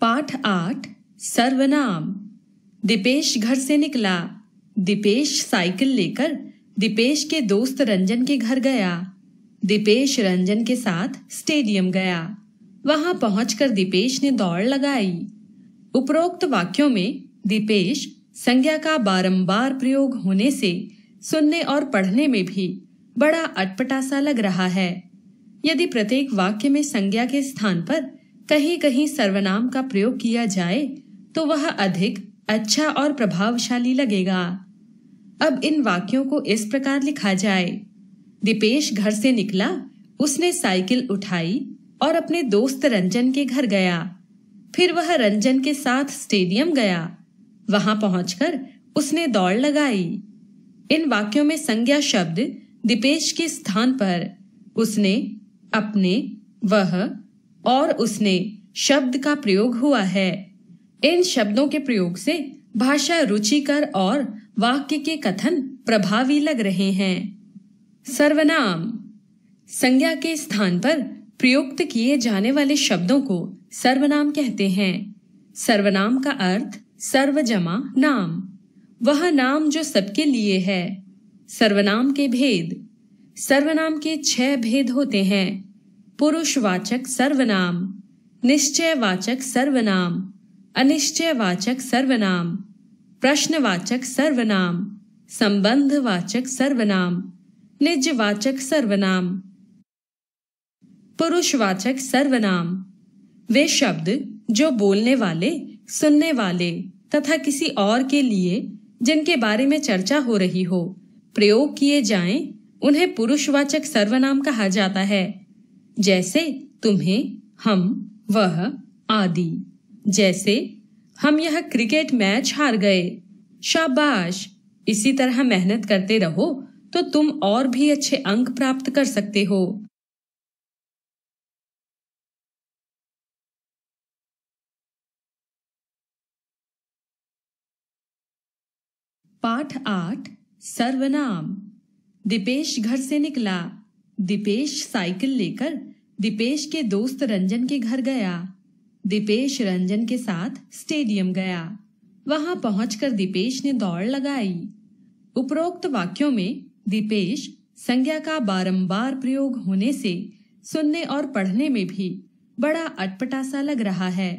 पाठ आठ सर्वनाम दीपेश घर से निकला दीपेश साइकिल लेकर दीपेश के दोस्त रंजन के घर गया दीपेश रंजन के साथ स्टेडियम गया वहां पहुंचकर दीपेश ने दौड़ लगाई उपरोक्त वाक्यों में दीपेश संज्ञा का बारंबार प्रयोग होने से सुनने और पढ़ने में भी बड़ा अटपटा सा लग रहा है यदि प्रत्येक वाक्य में संज्ञा के स्थान पर कहीं कहीं सर्वनाम का प्रयोग किया जाए तो वह अधिक अच्छा और प्रभावशाली लगेगा अब इन वाक्यों को इस प्रकार लिखा जाए दीपेश घर से निकला उसने साइकिल उठाई और अपने दोस्त रंजन के घर गया फिर वह रंजन के साथ स्टेडियम गया वहां पहुंचकर उसने दौड़ लगाई इन वाक्यों में संज्ञा शब्द दीपेश के स्थान पर उसने अपने वह और उसने शब्द का प्रयोग हुआ है इन शब्दों के प्रयोग से भाषा रुचिकर और वाक्य के कथन प्रभावी लग रहे हैं सर्वनाम संज्ञा के स्थान पर प्रयुक्त किए जाने वाले शब्दों को सर्वनाम कहते हैं सर्वनाम का अर्थ सर्व जमा नाम वह नाम जो सबके लिए है सर्वनाम के भेद सर्वनाम के छह भेद होते हैं पुरुषवाचक सर्वनाम निश्चयवाचक सर्वनाम अनिश्चयवाचक सर्वनाम प्रश्नवाचक सर्वनाम संबंधवाचक सर्वनाम निजवाचक सर्वनाम पुरुषवाचक सर्वनाम वे शब्द जो बोलने वाले सुनने वाले तथा किसी और के लिए जिनके बारे में चर्चा हो रही हो प्रयोग किए जाएं, उन्हें पुरुषवाचक सर्वनाम कहा जाता है जैसे तुम्हें हम वह आदि जैसे हम यह क्रिकेट मैच हार गए शाबाश इसी तरह मेहनत करते रहो तो तुम और भी अच्छे अंक प्राप्त कर सकते हो पाठ आठ सर्वनाम दीपेश घर से निकला दीपेश साइकिल लेकर दीपेश के दोस्त रंजन के घर गया दीपेश रंजन के साथ स्टेडियम गया वहां पहुंचकर दीपेश ने दौड़ लगाई उपरोक्त वाक्यों में दीपेश संज्ञा का बारंबार प्रयोग होने से सुनने और पढ़ने में भी बड़ा अटपटा सा लग रहा है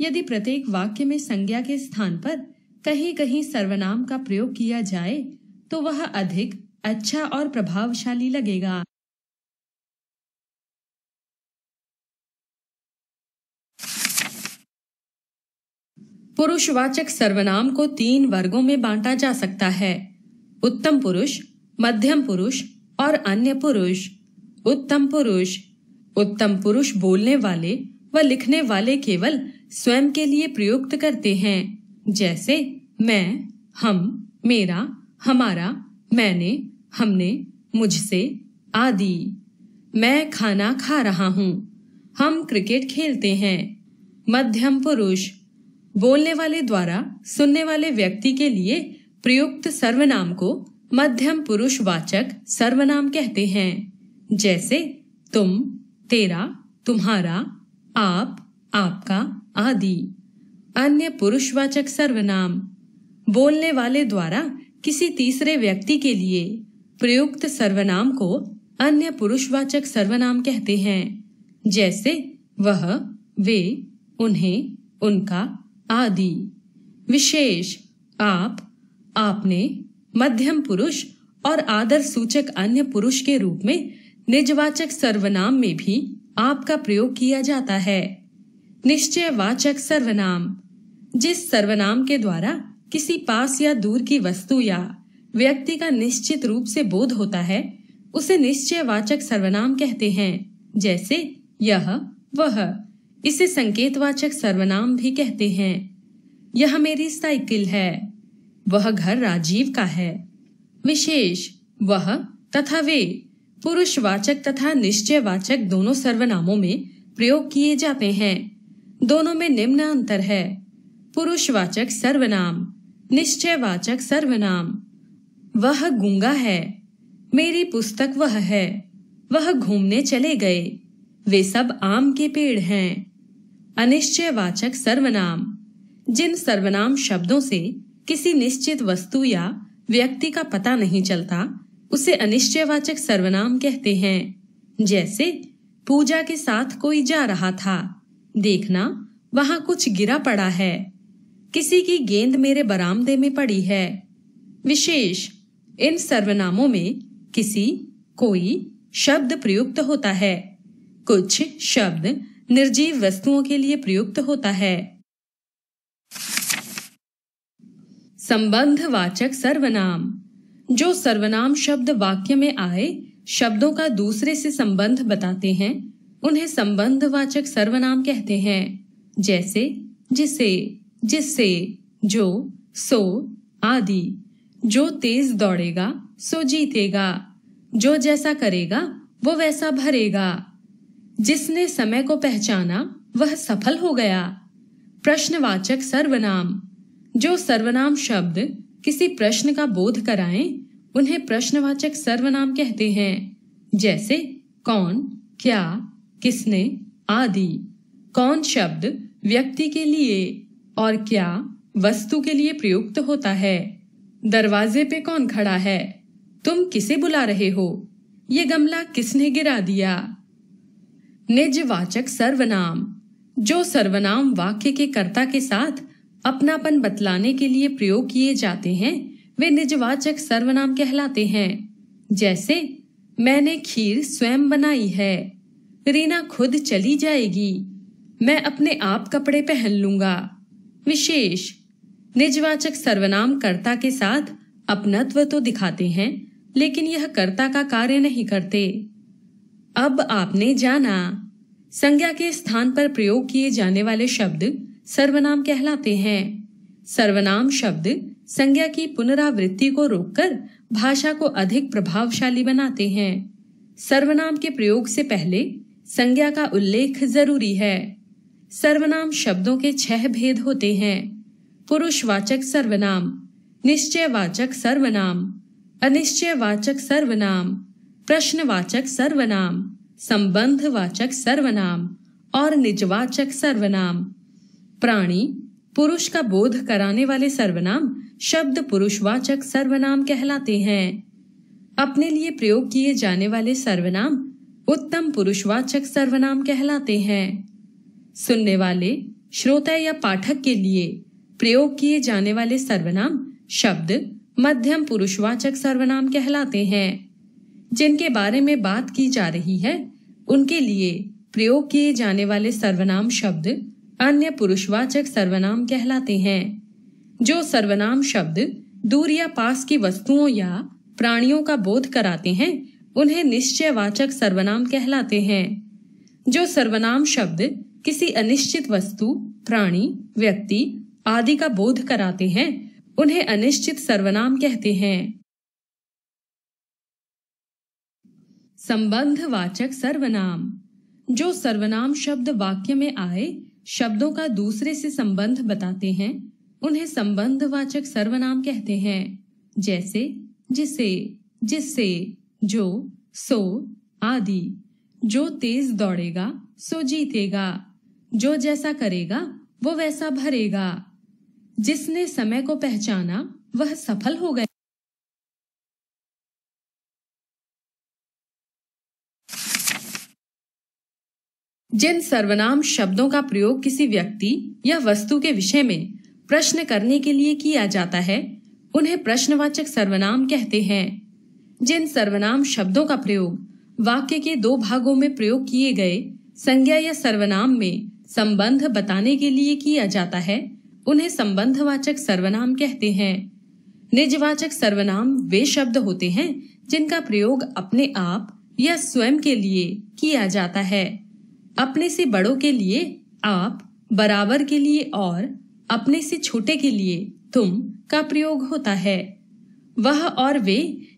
यदि प्रत्येक वाक्य में संज्ञा के स्थान पर कहीं कहीं सर्वनाम का प्रयोग किया जाए तो वह अधिक अच्छा और प्रभावशाली लगेगा पुरुषवाचक सर्वनाम को तीन वर्गों में बांटा जा सकता है उत्तम पुरुष मध्यम पुरुष और अन्य पुरुष उत्तम पुरुष उत्तम पुरुष बोलने वाले व वा लिखने वाले केवल स्वयं के लिए प्रयुक्त करते हैं जैसे मैं हम मेरा हमारा मैंने हमने मुझसे आदि मैं खाना खा रहा हूँ हम क्रिकेट खेलते हैं मध्यम पुरुष बोलने वाले द्वारा सुनने वाले व्यक्ति के लिए प्रयुक्त सर्वनाम को मध्यम पुरुष वाचक सर्वनाम कहते हैं जैसे तुम तेरा तुम्हारा आप आपका आदि अन्य पुरुषवाचक सर्वनाम बोलने वाले द्वारा किसी तीसरे व्यक्ति के लिए प्रयुक्त सर्वनाम को अन्य पुरुषवाचक सर्वनाम कहते हैं जैसे वह वे उन्हें उनका आदि विशेष आप आपने मध्यम पुरुष और आदर सूचक अन्य पुरुष के रूप में निजवाचक सर्वनाम में भी आपका प्रयोग किया जाता है निश्चय वाचक सर्वनाम जिस सर्वनाम के द्वारा किसी पास या दूर की वस्तु या व्यक्ति का निश्चित रूप से बोध होता है उसे निश्चय वाचक सर्वनाम कहते हैं जैसे यह वह इसे संकेतवाचक सर्वनाम भी कहते हैं यह मेरी साइकिल है वह घर राजीव का है विशेष वह तथा वे पुरुषवाचक तथा निश्चयवाचक दोनों सर्वनामों में प्रयोग किए जाते हैं दोनों में निम्न अंतर है पुरुषवाचक सर्वनाम निश्चयवाचक सर्वनाम वह गूंगा है मेरी पुस्तक वह है वह घूमने चले गए वे सब आम के पेड़ हैं अनिश्चयवाचक सर्वनाम जिन सर्वनाम शब्दों से किसी निश्चित वस्तु या व्यक्ति का पता नहीं चलता उसे अनिश्चयवाचक सर्वनाम कहते हैं जैसे पूजा के साथ कोई जा रहा था देखना वहां कुछ गिरा पड़ा है किसी की गेंद मेरे बरामदे में पड़ी है विशेष इन सर्वनामों में किसी कोई शब्द प्रयुक्त होता है कुछ शब्द निर्जीव वस्तुओं के लिए प्रयुक्त होता है संबंधवाचक सर्वनाम जो सर्वनाम शब्द वाक्य में आए शब्दों का दूसरे से संबंध बताते हैं उन्हें संबंधवाचक सर्वनाम कहते हैं जैसे जिसे जिससे जो सो आदि जो तेज दौड़ेगा सो जीतेगा जो जैसा करेगा वो वैसा भरेगा जिसने समय को पहचाना वह सफल हो गया प्रश्नवाचक सर्वनाम जो सर्वनाम शब्द किसी प्रश्न का बोध कराएं उन्हें प्रश्नवाचक सर्वनाम कहते हैं जैसे कौन क्या किसने आदि कौन शब्द व्यक्ति के लिए और क्या वस्तु के लिए प्रयुक्त होता है दरवाजे पे कौन खड़ा है तुम किसे बुला रहे हो ये गमला किसने गिरा दिया निजवाचक सर्वनाम जो सर्वनाम वाक्य के कर्ता के साथ अपनापन बतलाने के लिए प्रयोग किए जाते हैं वे निजवाचक सर्वनाम कहलाते हैं जैसे मैंने खीर स्वयं बनाई है रीना खुद चली जाएगी मैं अपने आप कपड़े पहन लूंगा विशेष निजवाचक सर्वनाम कर्ता के साथ अपनत्व तो दिखाते हैं लेकिन यह कर्ता का कार्य नहीं करते अब आपने जाना संज्ञा के स्थान पर प्रयोग किए जाने वाले शब्द सर्वनाम कहलाते हैं सर्वनाम शब्द संज्ञा की पुनरावृत्ति को रोककर भाषा को अधिक प्रभावशाली बनाते हैं सर्वनाम के प्रयोग से पहले संज्ञा का उल्लेख जरूरी है सर्वनाम शब्दों के छह भेद होते हैं पुरुषवाचक सर्वनाम निश्चयवाचक सर्वनाम अनिश्चयवाचक सर्वनाम प्रश्नवाचक सर्वनाम संबंधवाचक सर्वनाम और निजवाचक सर्वनाम प्राणी पुरुष का बोध कराने वाले सर्वनाम शब्द पुरुषवाचक सर्वनाम कहलाते हैं अपने लिए प्रयोग किए जाने वाले सर्वनाम उत्तम पुरुषवाचक सर्वनाम कहलाते हैं सुनने वाले श्रोता या पाठक के लिए प्रयोग किए जाने वाले सर्वनाम शब्द मध्यम पुरुषवाचक सर्वनाम कहलाते हैं जिनके बारे में बात की जा रही है उनके लिए प्रयोग किए जाने वाले सर्वनाम शब्द अन्य पुरुषवाचक सर्वनाम कहलाते हैं जो सर्वनाम शब्द दूर या पास की वस्तुओं या प्राणियों का बोध कराते हैं उन्हें निश्चयवाचक सर्वनाम कहलाते हैं जो सर्वनाम शब्द किसी अनिश्चित वस्तु प्राणी व्यक्ति आदि का बोध कराते हैं उन्हें अनिश्चित सर्वनाम कहते हैं संबंधवाचक सर्वनाम जो सर्वनाम शब्द वाक्य में आए शब्दों का दूसरे से संबंध बताते हैं उन्हें संबंधवाचक सर्वनाम कहते हैं जैसे जिसे जिससे जो सो आदि जो तेज दौड़ेगा सो जीतेगा जो जैसा करेगा वो वैसा भरेगा जिसने समय को पहचाना वह सफल हो गया जिन सर्वनाम शब्दों का प्रयोग किसी व्यक्ति या वस्तु के विषय में प्रश्न करने के लिए किया जाता है उन्हें प्रश्नवाचक सर्वनाम कहते हैं जिन सर्वनाम शब्दों का प्रयोग वाक्य के दो भागों में प्रयोग किए गए संज्ञा या सर्वनाम में संबंध बताने के लिए किया जाता है उन्हें संबंधवाचक सर्वनाम कहते हैं निजवाचक सर्वनाम वे शब्द होते हैं जिनका प्रयोग अपने आप या स्वयं के लिए किया जाता है अपने से बड़ों के लिए आप बराबर के लिए और अपने से छोटे के लिए तुम का प्रयोग होता है वह और वे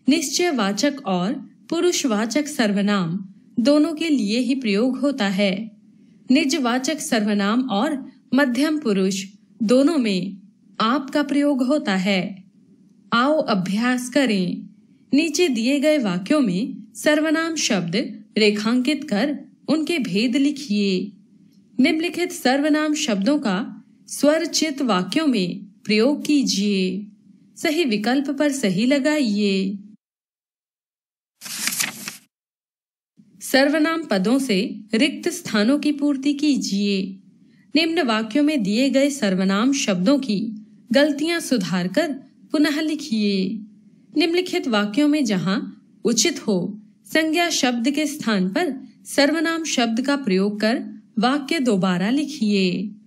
निश्चय वाचक और पुरुषवाचक सर्वनाम दोनों के लिए ही प्रयोग होता है निजवाचक सर्वनाम और मध्यम पुरुष दोनों में आप का प्रयोग होता है आओ अभ्यास करें नीचे दिए गए वाक्यों में सर्वनाम शब्द रेखांकित कर उनके भेद लिखिए निम्नलिखित सर्वनाम शब्दों का स्वरचित वाक्यों में प्रयोग कीजिए सही विकल्प पर सही लगाइए सर्वनाम पदों से रिक्त स्थानों की पूर्ति कीजिए निम्न वाक्यों में दिए गए सर्वनाम शब्दों की गलतियां सुधारकर पुनः लिखिए निम्नलिखित वाक्यों में जहां उचित हो संज्ञा शब्द के स्थान पर सर्वनाम शब्द का प्रयोग कर वाक्य दोबारा लिखिए